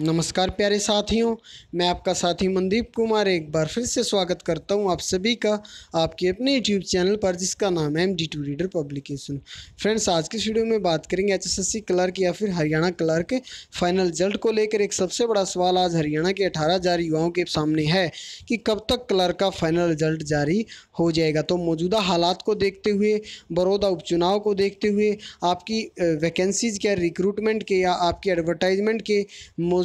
नमस्कार प्यारे साथियों मैं आपका साथी मनदीप कुमार एक बार फिर से स्वागत करता हूं आप सभी का आपके अपने यूट्यूब चैनल पर जिसका नाम है M D two reader publication friends आज के वीडियो में बात करेंगे एच एस क्लर्क या फिर हरियाणा क्लर्क फाइनल रिजल्ट को लेकर एक सबसे बड़ा सवाल आज हरियाणा के अठारह युवाओं के सामने है कि कब तक क्लर्क का फाइनल रिजल्ट जारी हो जाएगा तो मौजूदा हालात को देखते हुए बड़ौदा उपचुनाव को देखते हुए आपकी वैकेंसीज़ के रिक्रूटमेंट के या आपकी एडवर्टाइजमेंट के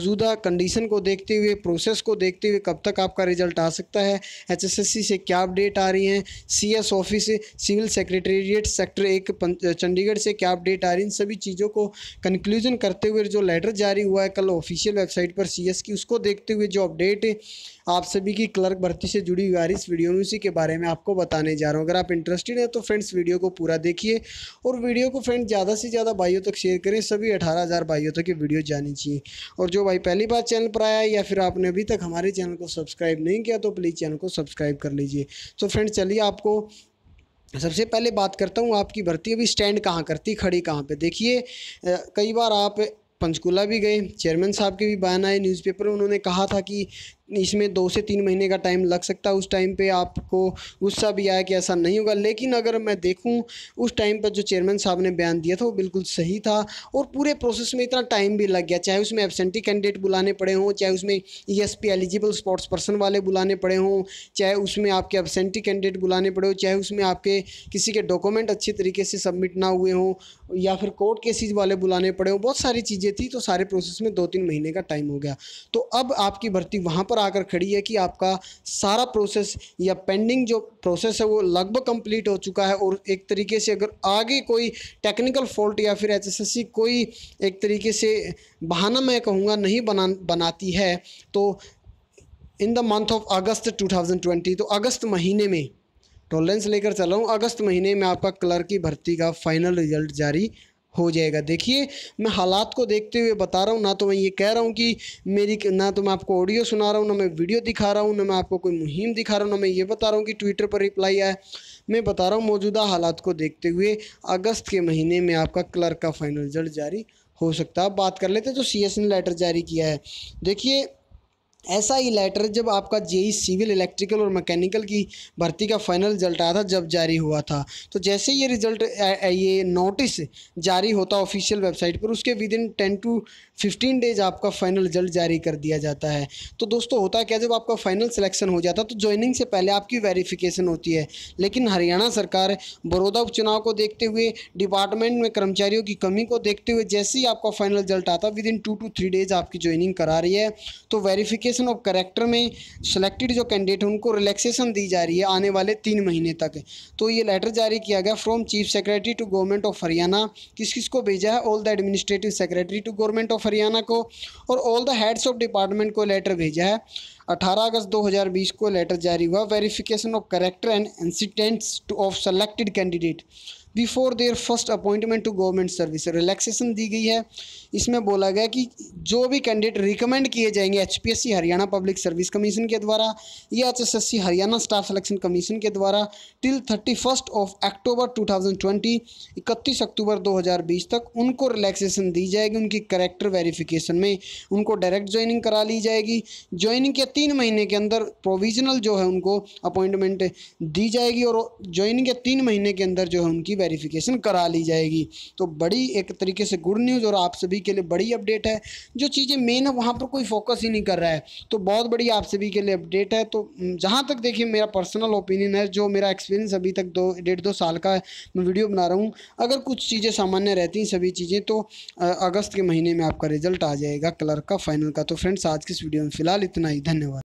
मौजूदा कंडीशन को देखते हुए प्रोसेस को देखते हुए कब तक आपका रिजल्ट आ सकता है एचएसएससी से क्या अपडेट आ रही हैं CS office civil secretariat sector एक चंडीगढ़ से क्या अपडेट आ रही इन सभी चीज़ों को कंक्लूजन करते हुए जो लेटर जारी हुआ है कल ऑफिशियल वेबसाइट पर सी की उसको देखते हुए जो अपडेट आप सभी की क्लर्क भर्ती से जुड़ी हुई आ रही इस वीडियो में उसी के बारे में आपको बताने जा रहा हूँ अगर आप इंटरेस्टेड हैं तो फ्रेंड्स वीडियो को पूरा देखिए और वीडियो को फ्रेंड्स ज़्यादा से ज़्यादा भाइयों तक शेयर करें सभी अठारह हज़ार भाइयों तक ये वीडियो जानी चाहिए और जो भाई पहली बार चैनल पर आया या फिर आपने अभी तक हमारे चैनल को सब्सक्राइब नहीं किया तो प्लीज़ चैनल को सब्सक्राइब कर लीजिए तो फ्रेंड चलिए आपको सबसे पहले बात करता हूँ आपकी भर्ती अभी स्टैंड कहाँ करती खड़ी कहाँ पर देखिए कई बार आप पंचकूला भी गए चेयरमैन साहब के भी बयान आए न्यूज़पेपर में उन्होंने कहा था कि इसमें दो से तीन महीने का टाइम लग सकता है उस टाइम पे आपको गुस्सा भी आया कि ऐसा नहीं होगा लेकिन अगर मैं देखूँ उस टाइम पर जो चेयरमैन साहब ने बयान दिया था वो बिल्कुल सही था और पूरे प्रोसेस में इतना टाइम भी लग गया चाहे उसमें एबसेंटी कैंडिडेट बुलाने पड़े हों चाहे उसमें E S P eligible sports person वाले बुलाने पड़े हों चाहे उसमें आपके एबसेंटी कैंडिडेट बुलाने पड़े हों चाहे उसमें आपके किसी के डॉक्यूमेंट अच्छे तरीके से सबमिट ना हुए हों या फिर कोर्ट केसेज वाले बुलाने पड़े हों बहुत सारी चीज़ें थी तो सारे प्रोसेस में दो तीन महीने का टाइम हो गया तो अब आपकी भर्ती वहाँ पर आकर खड़ी है कि आपका सारा प्रोसेस या पेंडिंग जो प्रोसेस है वो लगभग कंप्लीट हो चुका है और एक तरीके से अगर आगे कोई टेक्निकल फॉल्ट या फिर एचएसएससी कोई एक तरीके से बहाना मैं कहूँगा नहीं बना बनाती है तो in the month of August 2020 तो अगस्त महीने में टॉलरेंस तो लेकर चल रहा हूँ अगस्त महीने में आपका क्लर्क की भर्ती का फाइनल रिजल्ट जारी हो जाएगा देखिए मैं हालात को देखते हुए बता रहा हूँ ना तो मैं ये कह रहा हूँ कि मेरी ना तो मैं आपको ऑडियो सुना रहा हूँ ना मैं वीडियो दिखा रहा हूँ ना मैं आपको कोई मुहिम दिखा रहा हूँ ना मैं ये बता रहा हूँ कि ट्विटर पर रिप्लाई आया मैं बता रहा हूँ मौजूदा हालात को देखते हुए अगस्त के महीने में आपका क्लर्क का फाइनल रिजल्ट जारी हो सकता है बात कर लेते हैं जो सी एस ने लेटर जारी किया है देखिए ऐसा ही लेटर जब आपका जेई सिविल इलेक्ट्रिकल और मैकेनिकल की भर्ती का फाइनल रिजल्ट आया था जब जारी हुआ था तो जैसे ये रिजल्ट ये नोटिस जारी होता ऑफिशियल वेबसाइट पर उसके within ten to fifteen days आपका फाइनल रिजल्ट जारी कर दिया जाता है तो दोस्तों होता है क्या जब आपका फाइनल सिलेक्शन हो जाता तो ज्वाइनिंग से पहले आपकी वेरीफिकेशन होती है लेकिन हरियाणा सरकार बड़ौदा उपचुनाव को देखते हुए डिपार्टमेंट में कर्मचारियों की कमी को देखते हुए जैसे ही आपका फाइनल रिजल्ट आता within two two three days आपकी ज्वाइनिंग करा रही है तो वेरीफिकेशन रिलैक्सेशन ऑफ करेक्टर में सेलेक्टेड जो कैंडिडेट उनको रिलैक्सेशन दी जा रही है आने वाले तीन महीने तक तो ये लेटर जारी किया गया from chief secretary to government of Haryana किस किस को भेजा है all the administrative secretary to government of Haryana को और all the heads of department को लेटर भेजा है 18 अगस्त 2020 को लेटर जारी हुआ verification of character and incidents of selected candidate before their first appointment to government service relaxation दी गई है इसमें बोला गया कि जो भी कैंडिडेट रिकमेंड किए जाएंगे H Haryana public service commission के द्वारा या HSSC Haryana staff selection commission के द्वारा till thirty first of October two thousand twenty इकतीस अक्टूबर दो हज़ार बीस तक उनको रिलैक्सेशन दी जाएगी उनकी करेक्टर वेरिफिकेशन में उनको डायरेक्ट ज्वाइनिंग करा ली जाएगी ज्वाइनिंग के तीन महीने के अंदर प्रोविजनल जो है उनको अपॉइंटमेंट दी जाएगी और ज्वाइनिंग के तीन महीने के अंदर जो है उनकी वेरिफिकेशन करा ली जाएगी तो बड़ी एक तरीके से गुड न्यूज़ और आप सभी के लिए बड़ी अपडेट है जो चीज़ें मेन है वहाँ पर कोई फोकस ही नहीं कर रहा है तो बहुत बड़ी आप सभी के लिए अपडेट है तो हम्म, जहाँ तक देखिए मेरा पर्सनल ओपिनियन है जो मेरा एक्सपीरियंस अभी तक दो डेढ़ दो साल का मैं वीडियो बना रहा हूँ अगर कुछ चीज़ें सामान्य रहती हैं सभी चीज़ें तो अगस्त के महीने में आपका रिजल्ट आ जाएगा क्लर्क का फाइनल का तो फ्रेंड्स आज की इस वीडियो में फ़िलहाल इतना ही धन्यवाद